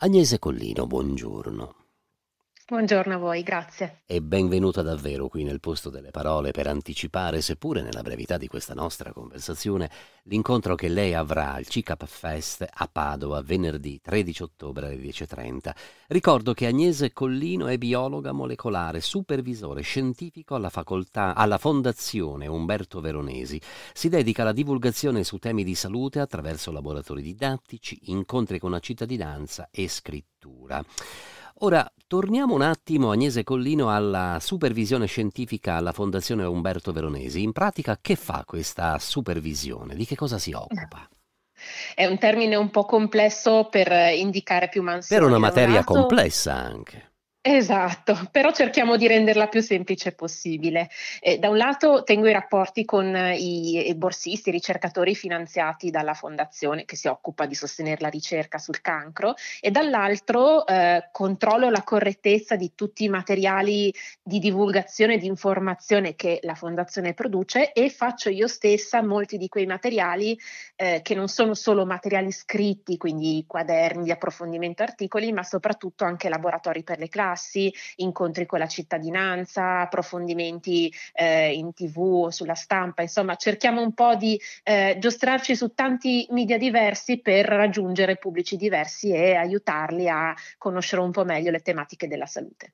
Agnese Collino, buongiorno. Buongiorno a voi, grazie. E benvenuta davvero qui nel posto delle parole per anticipare, seppure nella brevità di questa nostra conversazione, l'incontro che lei avrà al CICAP Fest a Padova venerdì 13 ottobre alle 10.30. Ricordo che Agnese Collino è biologa molecolare, supervisore scientifico alla, facoltà, alla Fondazione Umberto Veronesi. Si dedica alla divulgazione su temi di salute attraverso laboratori didattici, incontri con la cittadinanza e scrittura. Ora torniamo un attimo, Agnese Collino, alla supervisione scientifica alla Fondazione Umberto Veronesi. In pratica che fa questa supervisione? Di che cosa si occupa? È un termine un po' complesso per indicare più mansioni. Per una materia un complessa anche. Esatto, però cerchiamo di renderla più semplice possibile. Eh, da un lato tengo i rapporti con i, i, eh, borsisti, i ricercatori finanziati dalla fondazione che si occupa di sostenere la ricerca sul cancro e dall'altro eh, controllo la correttezza di tutti i materiali di divulgazione di informazione che la fondazione produce e faccio io stessa molti di quei materiali eh, che non sono solo materiali scritti, quindi quaderni di approfondimento articoli, ma soprattutto anche laboratori per le classi passi, incontri con la cittadinanza, approfondimenti eh, in tv o sulla stampa, insomma cerchiamo un po' di eh, giostrarci su tanti media diversi per raggiungere pubblici diversi e aiutarli a conoscere un po' meglio le tematiche della salute.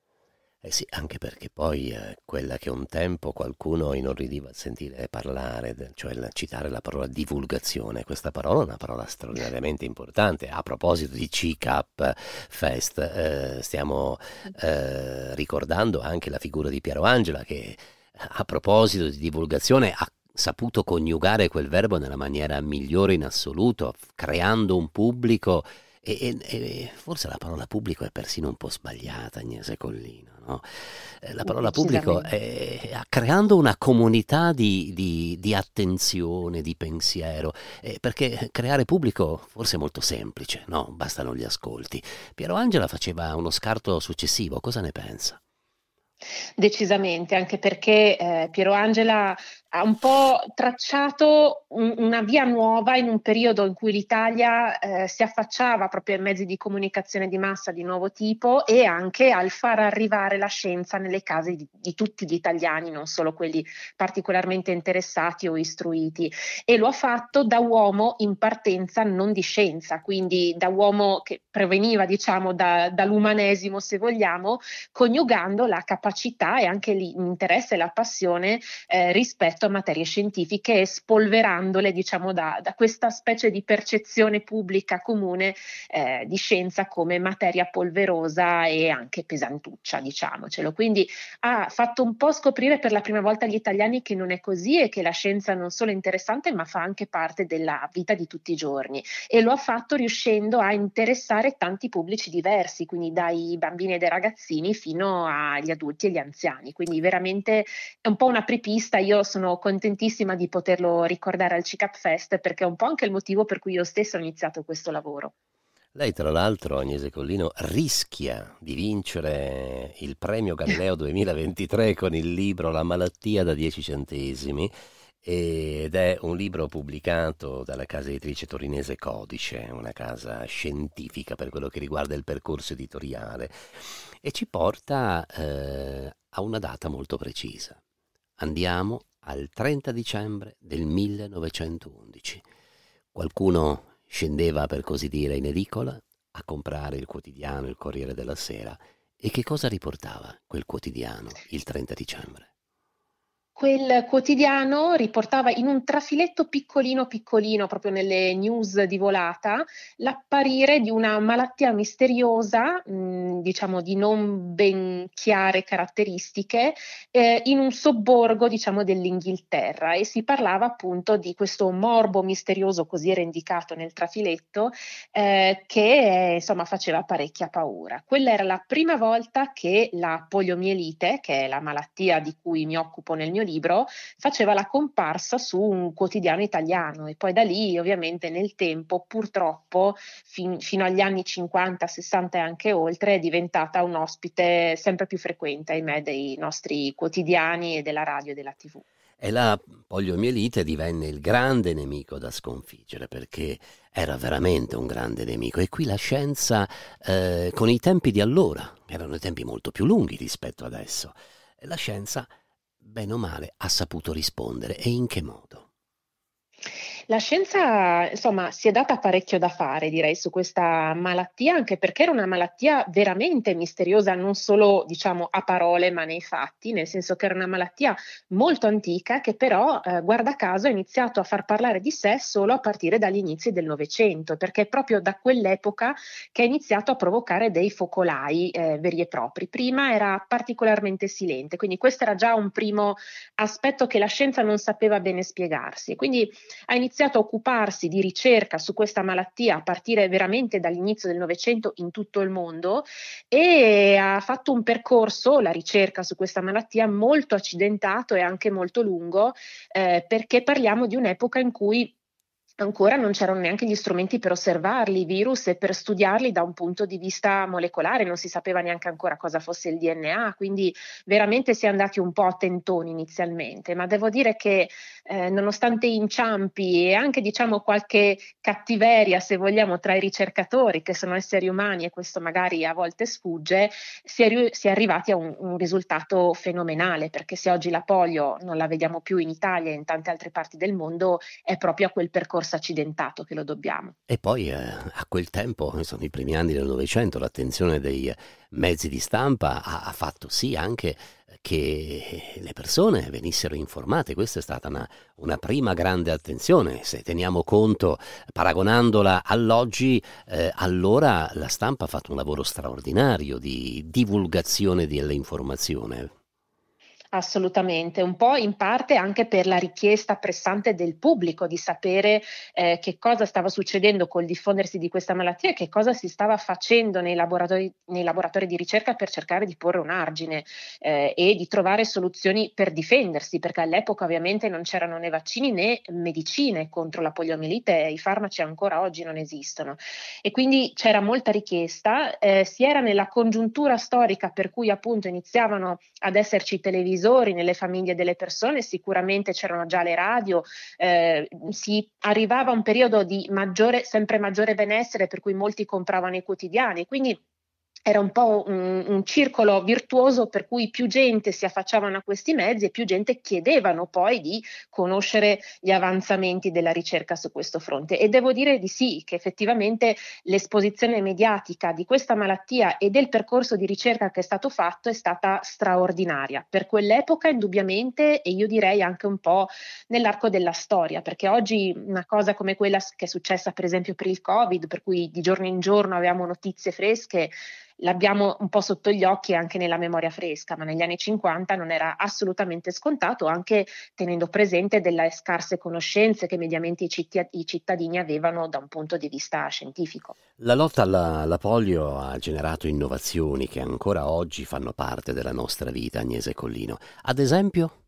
Eh sì, anche perché poi eh, quella che un tempo qualcuno inorridiva a sentire parlare, cioè la, citare la parola divulgazione, questa parola è una parola straordinariamente importante. A proposito di CCAP Fest, eh, stiamo eh, ricordando anche la figura di Piero Angela che a proposito di divulgazione ha saputo coniugare quel verbo nella maniera migliore in assoluto, creando un pubblico e, e, e, forse la parola pubblico è persino un po' sbagliata, Agnese Collino. No? Eh, la parola pubblico è, creando una comunità di, di, di attenzione, di pensiero, eh, perché creare pubblico forse è molto semplice, no? bastano gli ascolti. Piero Angela faceva uno scarto successivo, cosa ne pensa? Decisamente, anche perché eh, Piero Angela ha un po' tracciato una via nuova in un periodo in cui l'Italia eh, si affacciava proprio ai mezzi di comunicazione di massa di nuovo tipo e anche al far arrivare la scienza nelle case di, di tutti gli italiani, non solo quelli particolarmente interessati o istruiti. E lo ha fatto da uomo in partenza non di scienza, quindi da uomo che proveniva diciamo da, dall'umanesimo se vogliamo, coniugando la capacità e anche l'interesse e la passione eh, rispetto rispetto a materie scientifiche e spolverandole diciamo, da, da questa specie di percezione pubblica comune eh, di scienza come materia polverosa e anche pesantuccia, diciamocelo. Quindi ha fatto un po' scoprire per la prima volta agli italiani che non è così e che la scienza non solo è interessante ma fa anche parte della vita di tutti i giorni e lo ha fatto riuscendo a interessare tanti pubblici diversi, quindi dai bambini e dai ragazzini fino agli adulti e agli anziani. Quindi veramente è un po' una prepista, io sono contentissima di poterlo ricordare al CICAP Fest perché è un po' anche il motivo per cui io stessa ho iniziato questo lavoro. Lei tra l'altro, Agnese Collino, rischia di vincere il premio Galileo 2023 con il libro La malattia da 10 centesimi ed è un libro pubblicato dalla casa editrice torinese Codice, una casa scientifica per quello che riguarda il percorso editoriale, e ci porta eh, a una data molto precisa. Andiamo al 30 dicembre del 1911. Qualcuno scendeva, per così dire, in edicola a comprare il quotidiano, il Corriere della Sera. E che cosa riportava quel quotidiano il 30 dicembre? quel quotidiano riportava in un trafiletto piccolino piccolino, proprio nelle news di volata, l'apparire di una malattia misteriosa, mh, diciamo di non ben chiare caratteristiche, eh, in un sobborgo, diciamo, dell'Inghilterra e si parlava appunto di questo morbo misterioso, così era indicato nel trafiletto, eh, che insomma faceva parecchia paura. Quella era la prima volta che la poliomielite, che è la malattia di cui mi occupo nel mio libro, libro, faceva la comparsa su un quotidiano italiano e poi da lì ovviamente nel tempo purtroppo fin, fino agli anni 50, 60 e anche oltre è diventata un ospite sempre più frequente, ahimè, dei nostri quotidiani e della radio e della tv. E la poliomielite divenne il grande nemico da sconfiggere perché era veramente un grande nemico. E qui la scienza, eh, con i tempi di allora, erano tempi molto più lunghi rispetto adesso, la scienza bene o male, ha saputo rispondere e in che modo. La scienza, insomma, si è data parecchio da fare, direi, su questa malattia, anche perché era una malattia veramente misteriosa, non solo, diciamo, a parole, ma nei fatti, nel senso che era una malattia molto antica che però, eh, guarda caso, ha iniziato a far parlare di sé solo a partire dagli inizi del Novecento, perché è proprio da quell'epoca che ha iniziato a provocare dei focolai eh, veri e propri. Prima era particolarmente silente, quindi questo era già un primo aspetto che la scienza non sapeva bene spiegarsi. Quindi ha iniziato iniziato a occuparsi di ricerca su questa malattia a partire veramente dall'inizio del Novecento in tutto il mondo e ha fatto un percorso, la ricerca su questa malattia, molto accidentato e anche molto lungo, eh, perché parliamo di un'epoca in cui ancora non c'erano neanche gli strumenti per osservarli i virus e per studiarli da un punto di vista molecolare, non si sapeva neanche ancora cosa fosse il DNA, quindi veramente si è andati un po' a tentoni inizialmente, ma devo dire che eh, nonostante inciampi e anche diciamo qualche cattiveria, se vogliamo, tra i ricercatori che sono esseri umani e questo magari a volte sfugge, si è, si è arrivati a un, un risultato fenomenale, perché se oggi la polio non la vediamo più in Italia e in tante altre parti del mondo, è proprio a quel percorso percorso accidentato che lo dobbiamo. E poi eh, a quel tempo, insomma, i primi anni del Novecento, l'attenzione dei mezzi di stampa ha, ha fatto sì anche che le persone venissero informate. Questa è stata una, una, prima grande attenzione. Se teniamo conto, paragonandola all'oggi, eh, allora la stampa ha fatto un lavoro straordinario di divulgazione dell'informazione. Assolutamente, un po' in parte anche per la richiesta pressante del pubblico di sapere eh, che cosa stava succedendo col diffondersi di questa malattia e che cosa si stava facendo nei laboratori, nei laboratori di ricerca per cercare di porre un argine eh, e di trovare soluzioni per difendersi, perché all'epoca ovviamente non c'erano né vaccini né medicine contro la poliomielite, i farmaci ancora oggi non esistono. E quindi c'era molta richiesta, eh, si era nella congiuntura storica per cui appunto iniziavano ad esserci televisioni televisori, nelle famiglie delle persone, sicuramente c'erano già le radio, eh, si arrivava a un periodo di maggiore, sempre maggiore benessere per cui molti compravano i quotidiani. Quindi era un po' un, un, circolo virtuoso per cui più gente si affacciavano a questi mezzi e più gente chiedevano poi di conoscere gli avanzamenti della ricerca su questo fronte. E devo dire di sì, che effettivamente l'esposizione mediatica di questa malattia e del percorso di ricerca che è stato fatto è stata straordinaria. Per quell'epoca indubbiamente e io direi anche un po' nell'arco della storia, perché oggi una cosa come quella che è successa per esempio per il Covid, per cui di giorno in giorno avevamo notizie fresche, l'abbiamo un po' sotto gli occhi anche nella memoria fresca, ma negli anni 50 non era assolutamente scontato, anche tenendo presente delle scarse conoscenze che mediamente i, cittadini avevano da un punto di vista scientifico. La lotta alla, alla polio ha generato innovazioni che ancora oggi fanno parte della nostra vita, Agnese Collino. Ad esempio,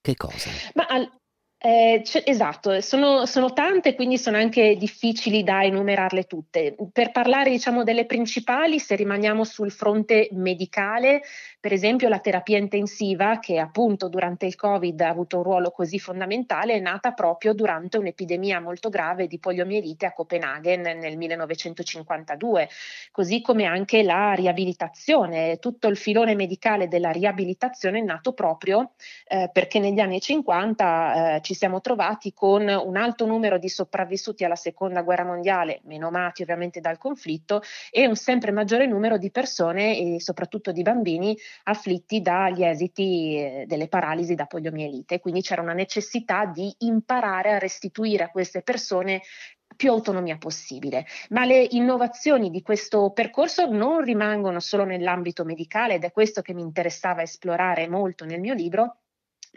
che cosa? Ma al- eh, c- esatto, sono, sono, tante, quindi sono anche difficili da enumerarle tutte. Per parlare diciamo, delle principali, se rimaniamo sul fronte medicale, per esempio la terapia intensiva, che appunto durante il Covid ha avuto un ruolo così fondamentale, è nata proprio durante un'epidemia molto grave di poliomielite a Copenaghen nel 1952, così come anche la riabilitazione. Tutto il filone medicale della riabilitazione è nato proprio eh, perché negli anni 50 eh, ci siamo trovati con un alto numero di sopravvissuti alla seconda guerra mondiale, meno mati ovviamente dal conflitto, e un sempre maggiore numero di persone, e soprattutto di bambini, afflitti dagli esiti eh, delle paralisi da poliomielite, quindi c'era una necessità di imparare a restituire a queste persone più autonomia possibile. Ma le innovazioni di questo percorso non rimangono solo nell'ambito medicale ed è questo che mi interessava esplorare molto nel mio libro,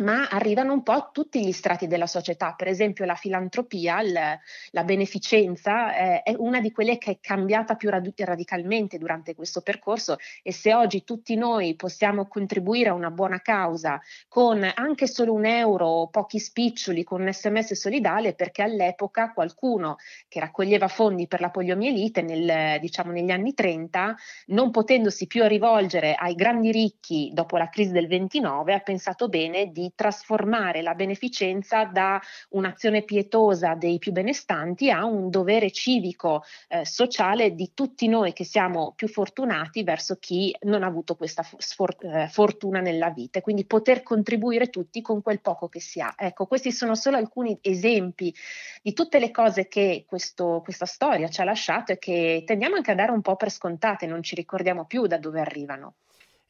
ma arrivano un po' tutti gli strati della società, per esempio la filantropia, l- la beneficenza eh, è una di quelle che è cambiata più rad- radicalmente durante questo percorso e se oggi tutti noi possiamo contribuire a una buona causa con anche solo un euro o pochi spiccioli, con un sms solidale, perché all'epoca qualcuno che raccoglieva fondi per la poliomielite nel, diciamo, negli anni 30, non potendosi più rivolgere ai grandi ricchi dopo la crisi del 29, ha pensato bene di di trasformare la beneficenza da un'azione pietosa dei più benestanti a un dovere civico eh, sociale di tutti noi che siamo più fortunati verso chi non ha avuto questa sfor- eh, fortuna nella vita, e quindi poter contribuire tutti con quel poco che si ha. Ecco, questi sono solo alcuni esempi di tutte le cose che questo, questa storia ci ha lasciato e che tendiamo anche a dare un po' per scontate, non ci ricordiamo più da dove arrivano.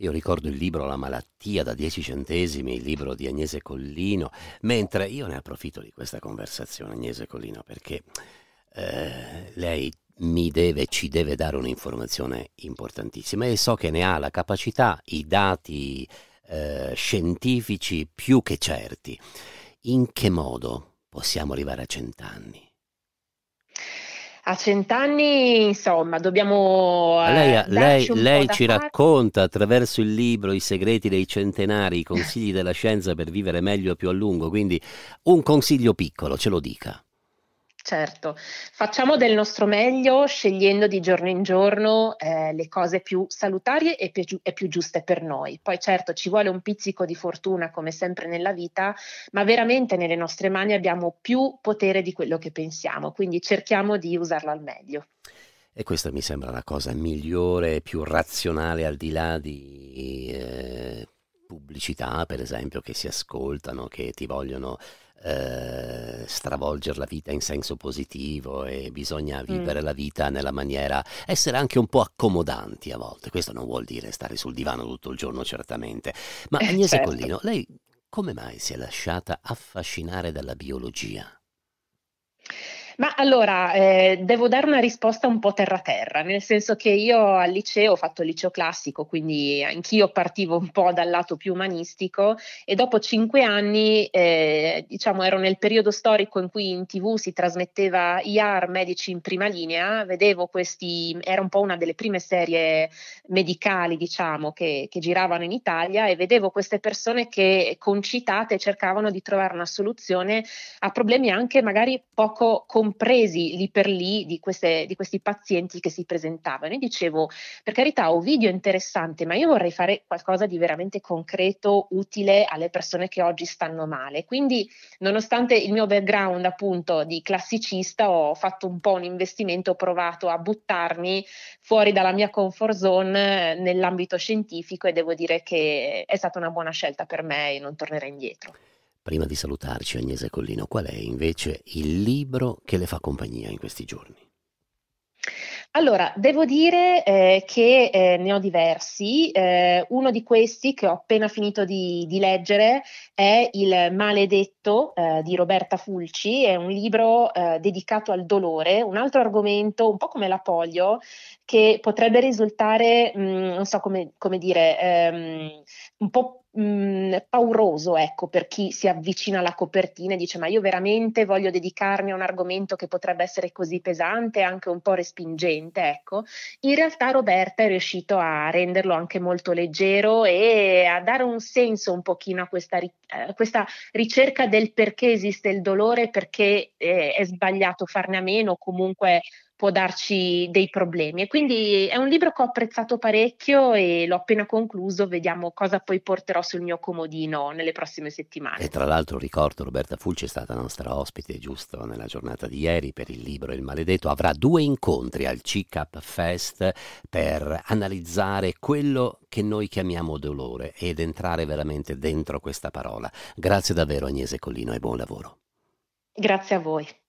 Io ricordo il libro La malattia da 10 centesimi, il libro di Agnese Collino, mentre io ne approfitto di questa conversazione, Agnese Collino, perché eh, lei mi deve, ci deve dare un'informazione importantissima e so che ne ha la capacità, i dati eh, scientifici più che certi. In che modo possiamo arrivare a cent'anni? a cent'anni, insomma, dobbiamo... Eh, lei, lei, lei ci fare. racconta attraverso il libro I segreti dei centenari, i consigli della scienza per vivere meglio e più a lungo, quindi un consiglio piccolo, ce lo dica. Certo, facciamo del nostro meglio scegliendo di giorno in giorno eh, le cose più salutarie e più, e più, giuste per noi. Poi certo ci vuole un pizzico di fortuna come sempre nella vita, ma veramente nelle nostre mani abbiamo più potere di quello che pensiamo, quindi cerchiamo di usarlo al meglio. E questa mi sembra la cosa migliore, più razionale al di là di... Eh pubblicità, per esempio, che si ascoltano, che ti vogliono eh, stravolgere la vita in senso positivo e bisogna mm. vivere mm. la vita nella maniera, essere anche un po' accomodanti a volte. Questo non vuol dire stare sul divano tutto il giorno, certamente. Ma eh, Agnese eh, certo. Collino, lei come mai si è lasciata affascinare dalla biologia? Ma allora, eh, devo dare una risposta un po' terra-terra, nel senso che io al liceo ho fatto il liceo classico, quindi anch'io partivo un po' dal lato più umanistico e dopo cinque anni, eh, diciamo, ero nel periodo storico in cui in tv si trasmetteva IAR, medici in prima linea, vedevo questi, era un po' una delle prime serie medicali, diciamo, che, che giravano in Italia e vedevo queste persone che concitate cercavano di trovare una soluzione a problemi anche magari poco comuni compresi lì per lì di, queste, di questi pazienti che si presentavano. E dicevo, per carità, Ovidio video interessante, ma io vorrei fare qualcosa di veramente concreto, utile alle persone che oggi stanno male. Quindi, nonostante il mio background appunto di classicista, ho fatto un po' un investimento, ho provato a buttarmi fuori dalla mia comfort zone eh, nell'ambito scientifico e devo dire che è stata una buona scelta per me e non tornerò indietro. Prima di salutarci Agnese Collino, qual è invece il libro che le fa compagnia in questi giorni? Allora, devo dire eh, che eh, ne ho diversi. Eh, uno di questi che ho appena finito di, di leggere è Il maledetto eh, di Roberta Fulci, è un libro eh, dedicato al dolore, un altro argomento, un po' come la polio, che potrebbe risultare, mh, mm, non so come, come dire, ehm, un po' mh, mm, pauroso ecco, per chi si avvicina alla copertina e dice ma io veramente voglio dedicarmi a un argomento che potrebbe essere così pesante, e anche un po' respingente. Ecco. In realtà Roberta è riuscito a renderlo anche molto leggero e a dare un senso un pochino a questa, eh, questa ricerca del perché esiste il dolore, perché eh, è sbagliato farne a meno, comunque può darci dei problemi. E quindi è un libro che ho apprezzato parecchio e l'ho appena concluso, vediamo cosa poi porterò sul mio comodino nelle prossime settimane. E tra l'altro ricordo Roberta Fulci è stata nostra ospite giusto nella giornata di ieri per il libro Il maledetto, avrà due incontri al CICAP Fest per analizzare quello che noi chiamiamo dolore ed entrare veramente dentro questa parola. Grazie davvero Agnese Collino e buon lavoro. Grazie a voi.